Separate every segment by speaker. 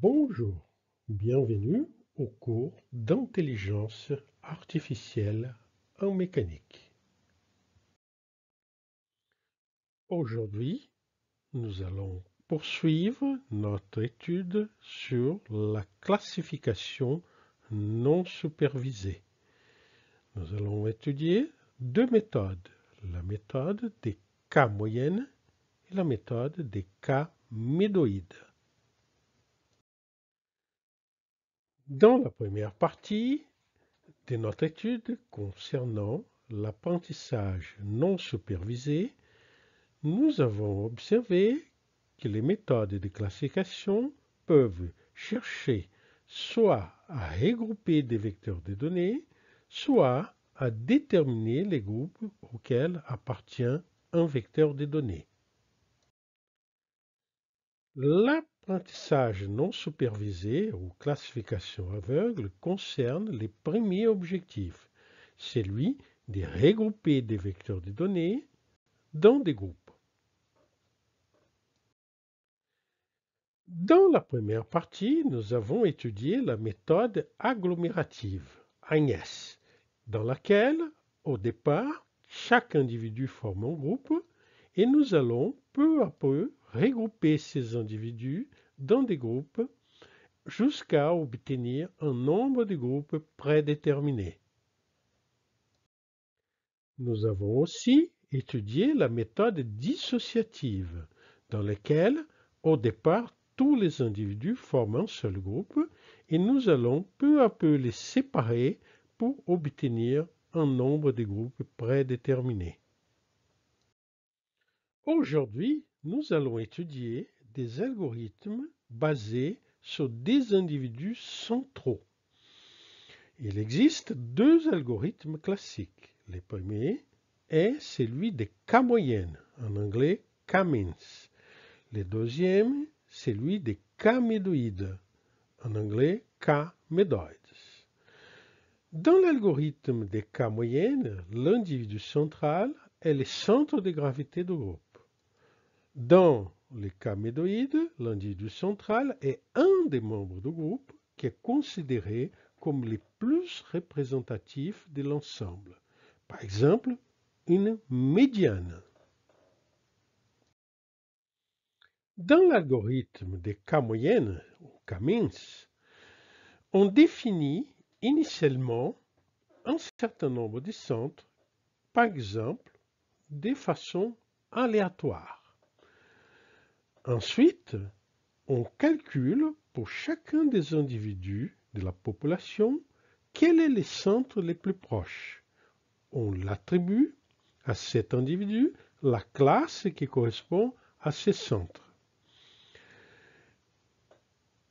Speaker 1: Bonjour, bienvenue au cours d'intelligence artificielle en mécanique. Aujourd'hui, nous allons poursuivre notre étude sur la classification non supervisée. Nous allons étudier deux méthodes, la méthode des cas moyennes et la méthode des cas médoïdes. Dans la première partie de notre étude concernant l'apprentissage non supervisé, nous avons observé que les méthodes de classification peuvent chercher soit à regrouper des vecteurs de données, soit à déterminer les groupes auxquels appartient un vecteur de données. L'apprentissage non supervisé ou classification aveugle concerne les premiers objectifs, celui de regrouper des vecteurs de données dans des groupes. Dans la première partie, nous avons étudié la méthode agglomérative, AGNES, dans laquelle, au départ, chaque individu forme un groupe et nous allons peu à peu regrouper ces individus dans des groupes jusqu'à obtenir un nombre de groupes prédéterminés. Nous avons aussi étudié la méthode dissociative, dans laquelle, au départ, tous les individus forment un seul groupe et nous allons peu à peu les séparer pour obtenir un nombre de groupes prédéterminés. Aujourd'hui, nous allons étudier des algorithmes basés sur des individus centraux. Il existe deux algorithmes classiques. Le premier est celui des K-moyennes, en anglais K-means. Le deuxième, celui des K-médoïdes, en anglais k médoïdes Dans l'algorithme des K-moyennes, l'individu central est le centre de gravité du groupe. Dans les cas médoïdes, l'individu central est un des membres du groupe qui est considéré comme les plus représentatifs de l'ensemble. Par exemple, une médiane. Dans l'algorithme des cas moyennes, ou K-means, on définit initialement un certain nombre de centres, par exemple, de façon aléatoire. Ensuite, on calcule pour chacun des individus de la population quel est le centre le plus proche. On l'attribue à cet individu la classe qui correspond à ce centre.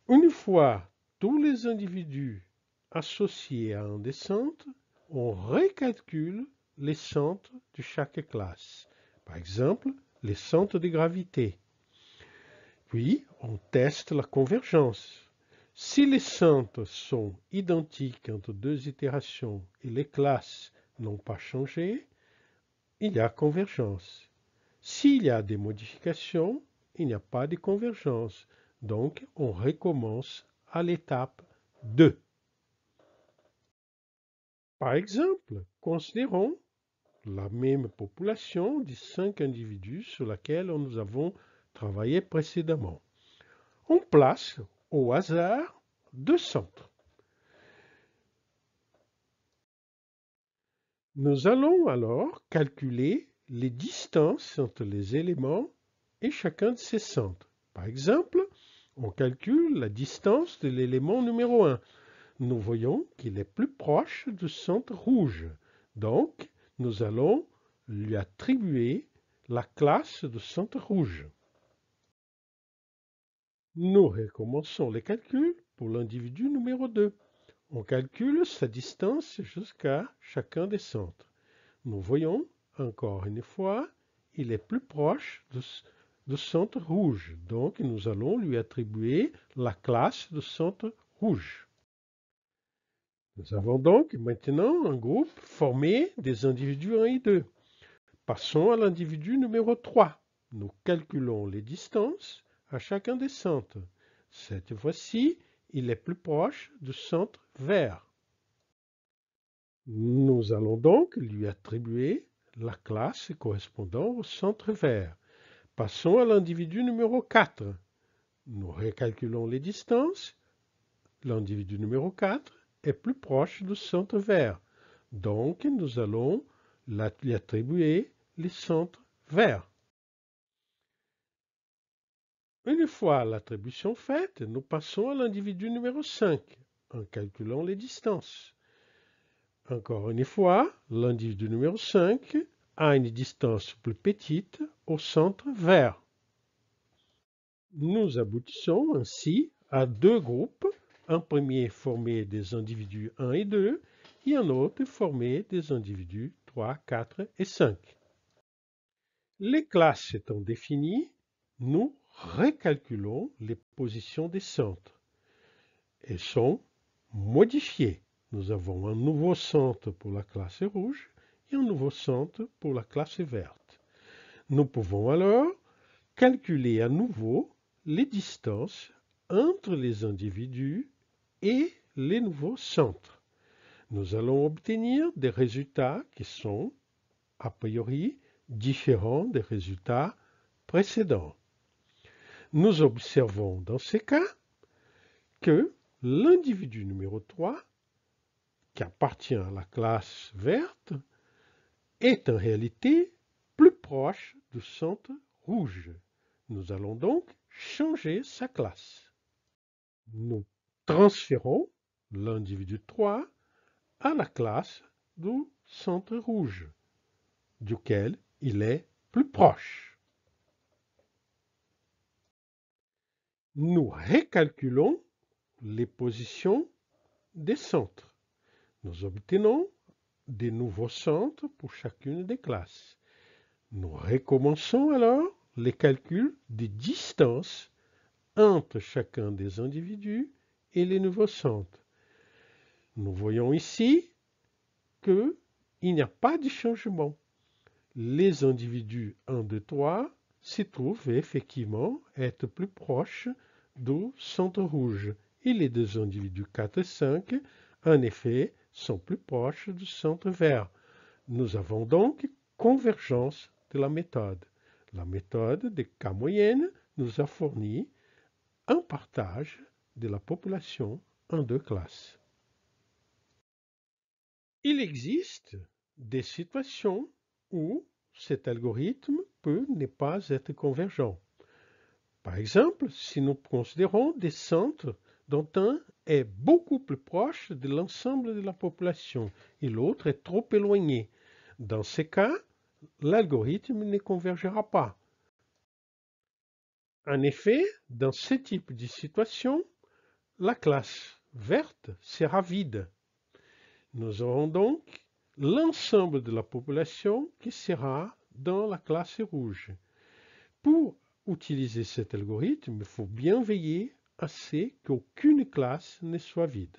Speaker 1: Une fois tous les individus associés à un des centres, on recalcule les centres de chaque classe. Par exemple, les centres de gravité. Puis, on teste la convergence. Si les centres sont identiques entre deux itérations et les classes n'ont pas changé, il y a convergence. S'il y a des modifications, il n'y a pas de convergence. Donc, on recommence à l'étape 2. Par exemple, considérons la même population de 5 individus sur laquelle nous avons travaillé précédemment. On place au hasard deux centres. Nous allons alors calculer les distances entre les éléments et chacun de ces centres. Par exemple, on calcule la distance de l'élément numéro 1. Nous voyons qu'il est plus proche du centre rouge. Donc, nous allons lui attribuer la classe de centre rouge. Nous recommençons les calculs pour l'individu numéro 2. On calcule sa distance jusqu'à chacun des centres. Nous voyons, encore une fois, il est plus proche du centre rouge. Donc, nous allons lui attribuer la classe de centre rouge. Nous avons donc maintenant un groupe formé des individus 1 et 2. Passons à l'individu numéro 3. Nous calculons les distances à chacun des centres. Cette fois-ci, il est plus proche du centre vert. Nous allons donc lui attribuer la classe correspondant au centre vert. Passons à l'individu numéro 4. Nous recalculons les distances. L'individu numéro 4 est plus proche du centre vert. Donc, nous allons lui attribuer les centres verts. Une fois l'attribution faite, nous passons à l'individu numéro 5 en calculant les distances. Encore une fois, l'individu numéro 5 a une distance plus petite au centre vert. Nous aboutissons ainsi à deux groupes, un premier formé des individus 1 et 2 et un autre formé des individus 3, 4 et 5. Les classes étant définies, nous recalculons les positions des centres. Elles sont modifiées. Nous avons un nouveau centre pour la classe rouge et un nouveau centre pour la classe verte. Nous pouvons alors calculer à nouveau les distances entre les individus et les nouveaux centres. Nous allons obtenir des résultats qui sont, a priori, différents des résultats précédents nous observons dans ces cas que l'individu numéro 3, qui appartient à la classe verte, est en réalité plus proche du centre rouge. Nous allons donc changer sa classe. Nous transférons l'individu 3 à la classe du centre rouge, duquel il est plus proche. nous recalculons les positions des centres. Nous obtenons des nouveaux centres pour chacune des classes. Nous recommençons alors les calculs des distances entre chacun des individus et les nouveaux centres. Nous voyons ici qu'il n'y a pas de changement. Les individus 1, 2, 3 se trouvent effectivement être plus proches du centre rouge, et les deux individus 4 et 5, en effet, sont plus proches du centre vert. Nous avons donc convergence de la méthode. La méthode des cas moyenne nous a fourni un partage de la population en deux classes. Il existe des situations où cet algorithme peut ne pas être convergent. Par exemple, si nous considérons des centres dont un est beaucoup plus proche de l'ensemble de la population et l'autre est trop éloigné, dans ces cas, l'algorithme ne convergera pas. En effet, dans ce type de situation, la classe verte sera vide. Nous aurons donc l'ensemble de la population qui sera dans la classe rouge. Pour utiliser cet algorithme, il faut bien veiller à ce qu'aucune classe ne soit vide.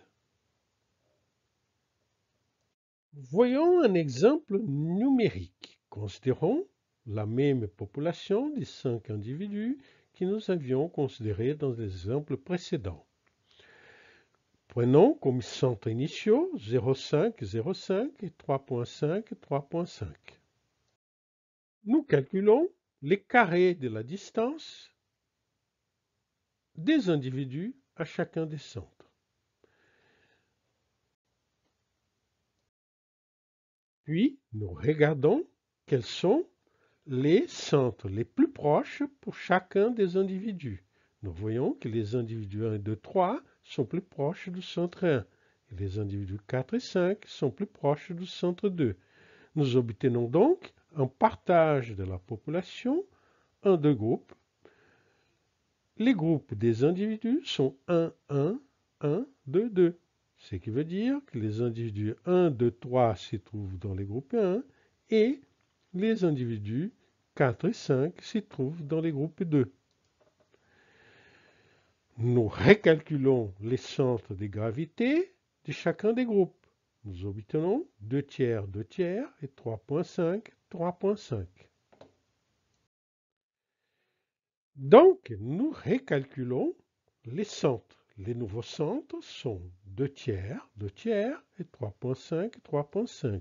Speaker 1: Voyons un exemple numérique. Considérons la même population de 5 individus que nous avions considérés dans exemples précédents. Prenons comme centre initiaux 0,5, 0,5 et 3,5, 3,5. Nous calculons les carrés de la distance des individus à chacun des centres. Puis, nous regardons quels sont les centres les plus proches pour chacun des individus. Nous voyons que les individus 1, et 2, 3 sont plus proches du centre 1 les individus 4 et 5 sont plus proches du centre 2. Nous obtenons donc un partage de la population en deux groupes. Les groupes des individus sont 1, 1, 1, 2, 2. Ce qui veut dire que les individus 1, 2, 3 se trouvent dans les groupes 1 et les individus 4 et 5 se trouvent dans les groupes 2. Nous recalculons les centres de gravité de chacun des groupes. Nous obtenons 2 tiers, 2 tiers et 3.5, 3.5. Donc, nous récalculons les centres. Les nouveaux centres sont 2 tiers, 2 tiers et 3.5, 3.5.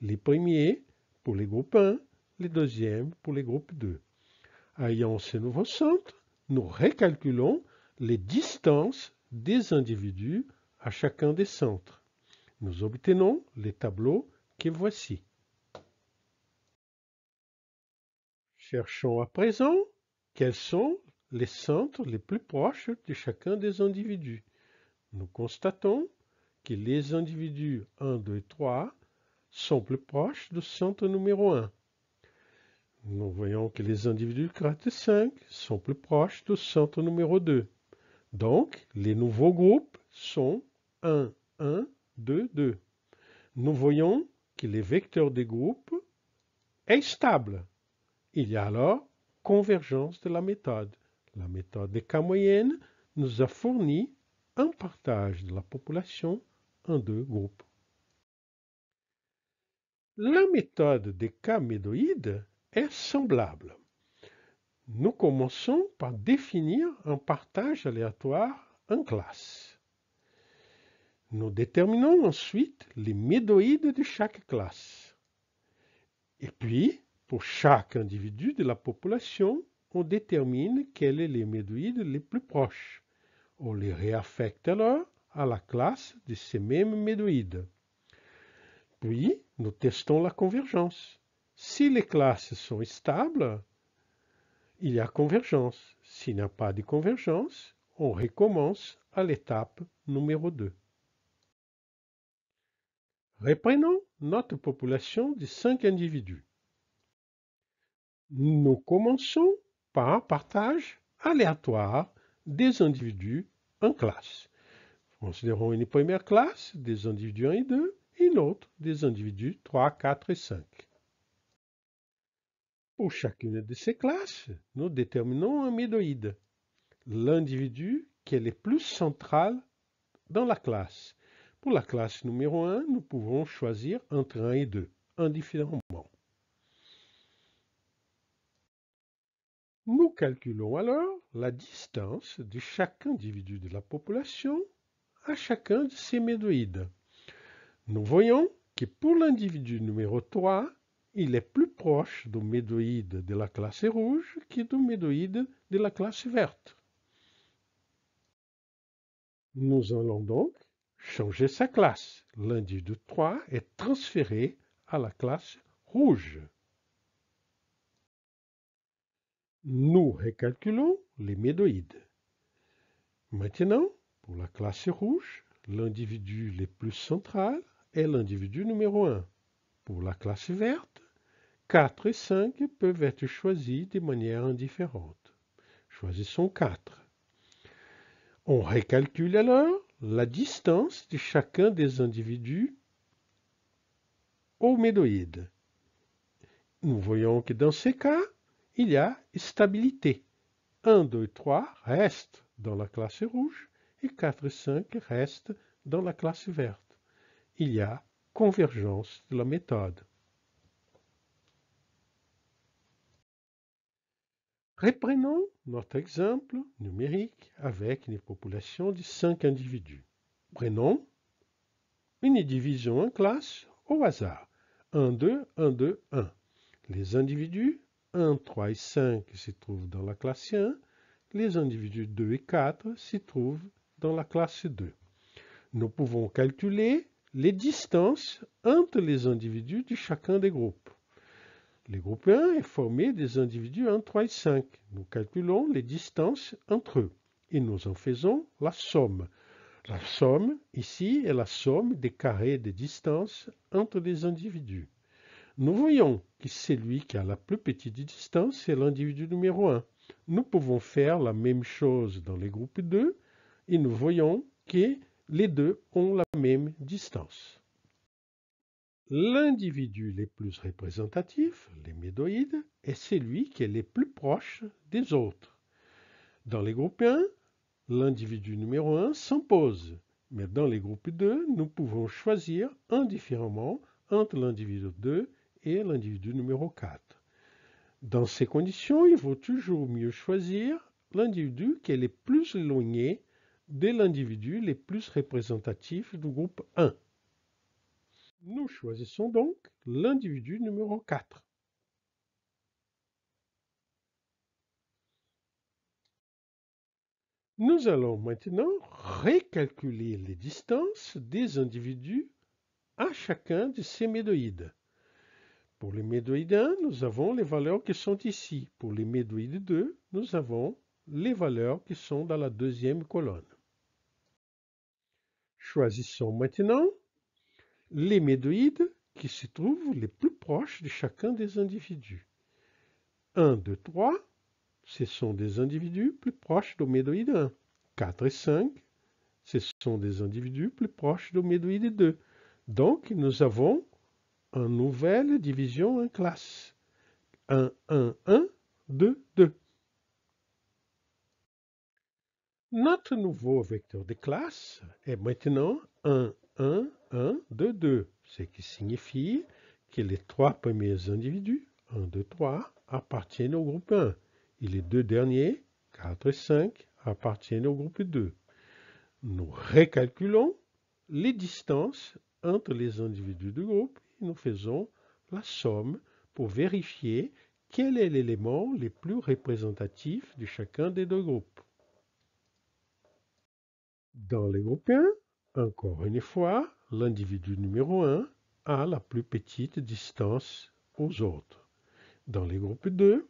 Speaker 1: Les premiers pour les groupes 1, les deuxièmes pour les groupes 2. Ayant ces nouveaux centres, nous récalculons les distances des individus à chacun des centres. Nous obtenons les tableaux que voici. Cherchons à présent quels sont les centres les plus proches de chacun des individus. Nous constatons que les individus 1, 2 et 3 sont plus proches du centre numéro 1. Nous voyons que les individus 4 et 5 sont plus proches du centre numéro 2. Donc, les nouveaux groupes sont 1, 1, 2, 2. Nous voyons que les vecteurs des groupes est stable. Il y a alors convergence de la méthode. La méthode des cas moyennes nous a fourni un partage de la population en deux groupes. La méthode des cas médoïdes est semblable. Nous commençons par définir un partage aléatoire en classe. Nous déterminons ensuite les médoïdes de chaque classe. Et puis, pour chaque individu de la population, on détermine quel est l'hémédoïde les plus proches. On les réaffecte alors à la classe de ces mêmes médoïdes. Puis, nous testons la convergence. Si les classes sont stables, il y a convergence. S'il n'y a pas de convergence, on recommence à l'étape numéro 2. Reprenons notre population de 5 individus. Nous commençons par un partage aléatoire des individus en classe. Considérons une première classe, des individus 1 et 2, et une autre, des individus 3, 4 et 5. Pour chacune de ces classes, nous déterminons un médoïde, l'individu qui est le plus central dans la classe. Pour la classe numéro 1, nous pouvons choisir entre 1 et 2, indifféremment. calculons alors la distance de chaque individu de la population à chacun de ces médoïdes. Nous voyons que pour l'individu numéro 3, il est plus proche du médoïde de la classe rouge que du médoïde de la classe verte. Nous allons donc changer sa classe. L'individu 3 est transféré à la classe rouge. Nous recalculons les médoïdes. Maintenant, pour la classe rouge, l'individu le plus central est l'individu numéro 1. Pour la classe verte, 4 et 5 peuvent être choisis de manière indifférente. Choisissons 4. On recalcule alors la distance de chacun des individus au médoïde. Nous voyons que dans ces cas, il y a stabilité. 1, 2, 3 restent dans la classe rouge et 4 et 5 restent dans la classe verte. Il y a convergence de la méthode. Reprenons notre exemple numérique avec une population de 5 individus. Prenons une division en classe au hasard. 1, 2, 1, 2, 1. Les individus 1, 3 et 5 se trouvent dans la classe 1, les individus 2 et 4 se trouvent dans la classe 2. Nous pouvons calculer les distances entre les individus de chacun des groupes. Le groupe 1 est formé des individus 1, 3 et 5. Nous calculons les distances entre eux et nous en faisons la somme. La somme, ici, est la somme des carrés des distances entre les individus. Nous voyons que celui qui a la plus petite distance est l'individu numéro 1. Nous pouvons faire la même chose dans les groupes 2 et nous voyons que les deux ont la même distance. L'individu le plus représentatif, les médoïdes, est celui qui est le plus proche des autres. Dans les groupes 1, l'individu numéro 1 s'impose, mais dans les groupes 2, nous pouvons choisir indifféremment entre l'individu 2 et l'individu numéro 4. Dans ces conditions, il vaut toujours mieux choisir l'individu qui est le plus éloigné de l'individu le plus représentatif du groupe 1. Nous choisissons donc l'individu numéro 4. Nous allons maintenant recalculer les distances des individus à chacun de ces médoïdes. Pour les médoïdes 1, nous avons les valeurs qui sont ici. Pour les médoïdes 2, nous avons les valeurs qui sont dans la deuxième colonne. Choisissons maintenant les médoïdes qui se trouvent les plus proches de chacun des individus. 1, 2, 3, ce sont des individus plus proches du médoïde 1. 4 et 5, ce sont des individus plus proches du médoïde 2. Donc, nous avons nouvelle division en classe. 1, 1, 1, 2, 2. Notre nouveau vecteur de classe est maintenant 1, 1, 1, 2, 2, ce qui signifie que les trois premiers individus, 1, 2, 3, appartiennent au groupe 1 et les deux derniers, 4 et 5, appartiennent au groupe 2. Nous recalculons les distances entre les individus du groupe nous faisons la somme pour vérifier quel est l'élément le plus représentatif de chacun des deux groupes. Dans le groupe 1, encore une fois, l'individu numéro 1 a la plus petite distance aux autres. Dans le groupe 2,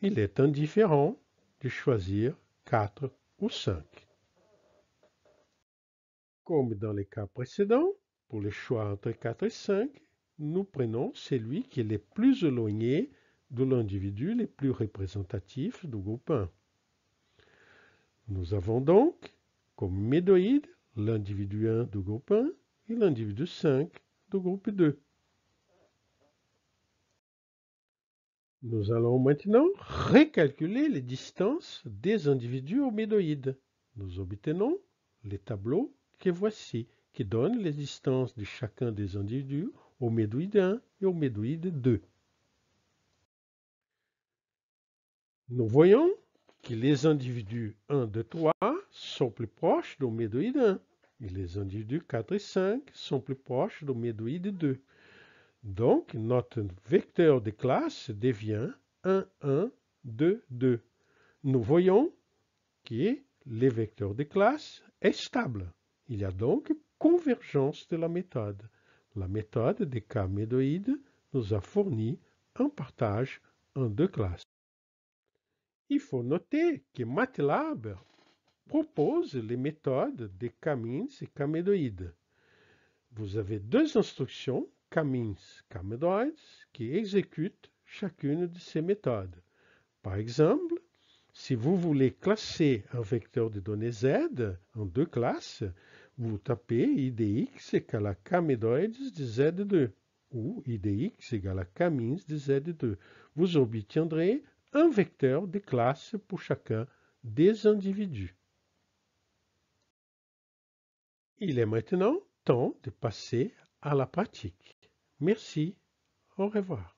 Speaker 1: il est indifférent de choisir 4 ou 5. Comme dans les cas précédents, pour le choix entre 4 et 5, nous prenons celui qui est le plus éloigné de l'individu le plus représentatif du groupe 1. Nous avons donc comme médoïde l'individu 1 du groupe 1 et l'individu 5 du groupe 2. Nous allons maintenant recalculer les distances des individus au médoïde. Nous obtenons les tableaux que voici, qui donnent les distances de chacun des individus Omédoïde 1 um et au Omédoïde 2. Nous voyons que les individus 1, 2, 3 sont plus proches médoïde 1 et les individus 4 et 5 sont plus proches médoïde 2. Donc, notre vecteur de classe devient 1, 1, 2, 2. Nous voyons que le vecteur de classe est stable. Il y a donc convergence de la méthode. La méthode des camédoïdes nous a fourni un partage en deux classes. Il faut noter que MATLAB propose les méthodes des camins et camédoïdes. Vous avez deux instructions, k camédoïdes, qui exécutent chacune de ces méthodes. Par exemple, si vous voulez classer un vecteur de données Z en deux classes, vous tapez idx égale e à de z2 ou e idx égale e à de z2. Vous obtiendrez un vecteur de classe pour chacun des individus. Il est maintenant temps de passer à la pratique. Merci, au revoir.